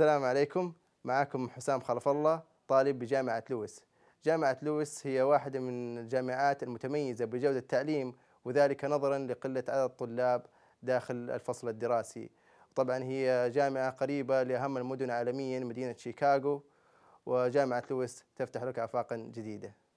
السلام عليكم معكم حسام خلف الله طالب بجامعة لويس جامعة لويس هي واحدة من الجامعات المتميزة بجودة التعليم وذلك نظرا لقلة عدد الطلاب داخل الفصل الدراسي طبعا هي جامعة قريبة لأهم المدن عالميا مدينة شيكاغو وجامعة لويس تفتح لك آفاقا جديدة